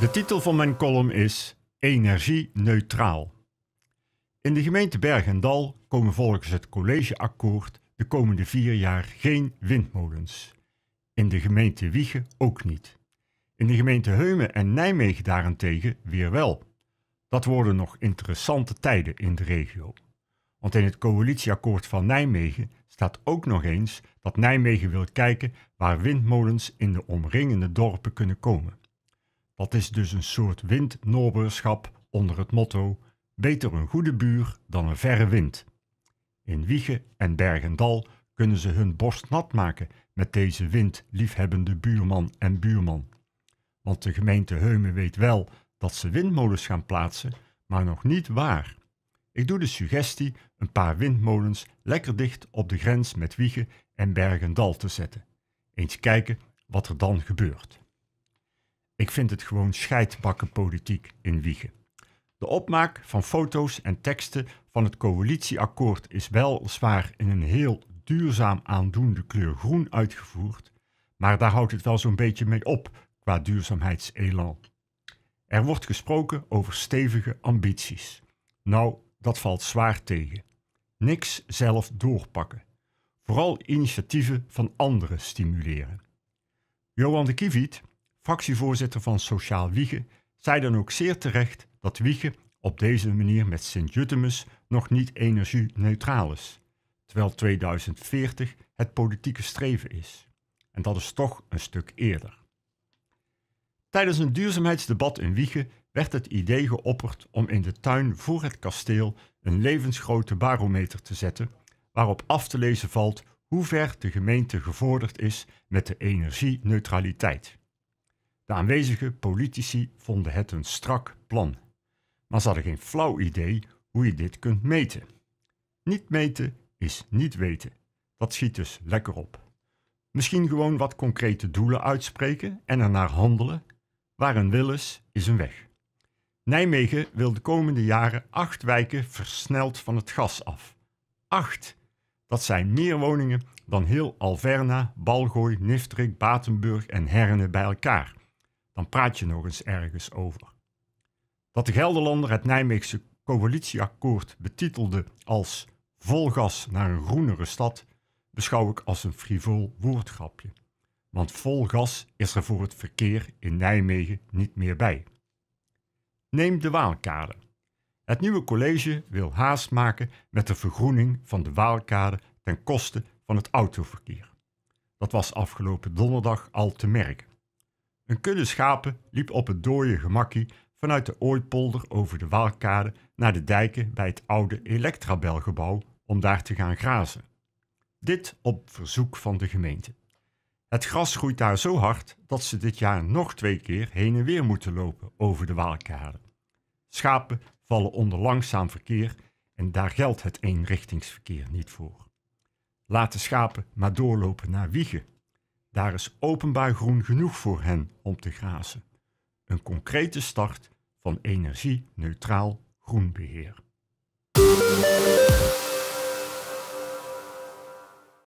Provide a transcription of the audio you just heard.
De titel van mijn column is Energie neutraal. In de gemeente Bergendal komen volgens het collegeakkoord de komende vier jaar geen windmolens. In de gemeente Wiegen ook niet. In de gemeente Heumen en Nijmegen daarentegen weer wel. Dat worden nog interessante tijden in de regio. Want in het coalitieakkoord van Nijmegen staat ook nog eens dat Nijmegen wil kijken waar windmolens in de omringende dorpen kunnen komen. Dat is dus een soort windnoberschap onder het motto Beter een goede buur dan een verre wind. In Wiegen en Bergendal kunnen ze hun borst nat maken met deze windliefhebbende buurman en buurman. Want de gemeente Heumen weet wel dat ze windmolens gaan plaatsen, maar nog niet waar. Ik doe de suggestie een paar windmolens lekker dicht op de grens met Wiegen en Bergendal te zetten. Eens kijken wat er dan gebeurt. Ik vind het gewoon politiek in Wiegen. De opmaak van foto's en teksten van het coalitieakkoord is wel zwaar in een heel duurzaam aandoende kleur groen uitgevoerd, maar daar houdt het wel zo'n beetje mee op qua duurzaamheidselan. Er wordt gesproken over stevige ambities. Nou, dat valt zwaar tegen. Niks zelf doorpakken. Vooral initiatieven van anderen stimuleren. Johan de Kiviet fractievoorzitter van Sociaal Wiegen, zei dan ook zeer terecht dat Wiegen op deze manier met Sint-Jutemus nog niet energie-neutraal is, terwijl 2040 het politieke streven is. En dat is toch een stuk eerder. Tijdens een duurzaamheidsdebat in Wiegen werd het idee geopperd om in de tuin voor het kasteel een levensgrote barometer te zetten, waarop af te lezen valt hoe ver de gemeente gevorderd is met de energie-neutraliteit. De aanwezige politici vonden het een strak plan, maar ze hadden geen flauw idee hoe je dit kunt meten. Niet meten is niet weten. Dat schiet dus lekker op. Misschien gewoon wat concrete doelen uitspreken en ernaar handelen. Waar een wil is, is een weg. Nijmegen wil de komende jaren acht wijken versneld van het gas af. Acht! Dat zijn meer woningen dan heel Alverna, Balgooi, Niftrik, Batenburg en Herne bij elkaar dan praat je nog eens ergens over. Dat de Gelderlander het Nijmeegse coalitieakkoord betitelde als 'volgas naar een groenere stad, beschouw ik als een frivol woordgrapje. Want volgas is er voor het verkeer in Nijmegen niet meer bij. Neem de Waalkade. Het nieuwe college wil haast maken met de vergroening van de Waalkade ten koste van het autoverkeer. Dat was afgelopen donderdag al te merken. Een kudde schapen liep op het dooie gemakkie vanuit de Ooitpolder over de Waalkade naar de dijken bij het oude Electrabelgebouw om daar te gaan grazen. Dit op verzoek van de gemeente. Het gras groeit daar zo hard dat ze dit jaar nog twee keer heen en weer moeten lopen over de Waalkade. Schapen vallen onder langzaam verkeer en daar geldt het eenrichtingsverkeer niet voor. Laat de schapen maar doorlopen naar Wiegen, daar is openbaar groen genoeg voor hen om te grazen. Een concrete start van energie-neutraal groenbeheer.